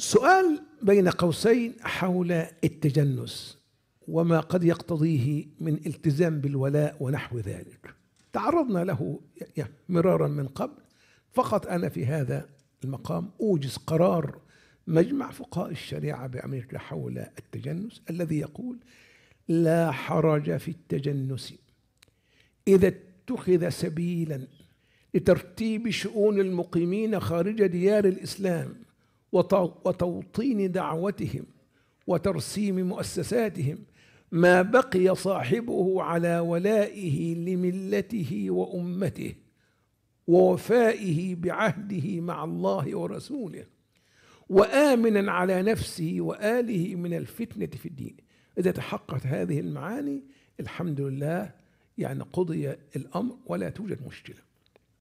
سؤال بين قوسين حول التجنس وما قد يقتضيه من التزام بالولاء ونحو ذلك تعرضنا له مرارا من قبل فقط انا في هذا المقام اوجز قرار مجمع فقهاء الشريعه بامريكا حول التجنس الذي يقول لا حرج في التجنس اذا اتخذ سبيلا لترتيب شؤون المقيمين خارج ديار الاسلام وتوطين دعوتهم وترسيم مؤسساتهم ما بقي صاحبه على ولائه لملته وامته ووفائه بعهده مع الله ورسوله وامنا على نفسه واله من الفتنه في الدين اذا تحققت هذه المعاني الحمد لله يعني قضي الامر ولا توجد مشكله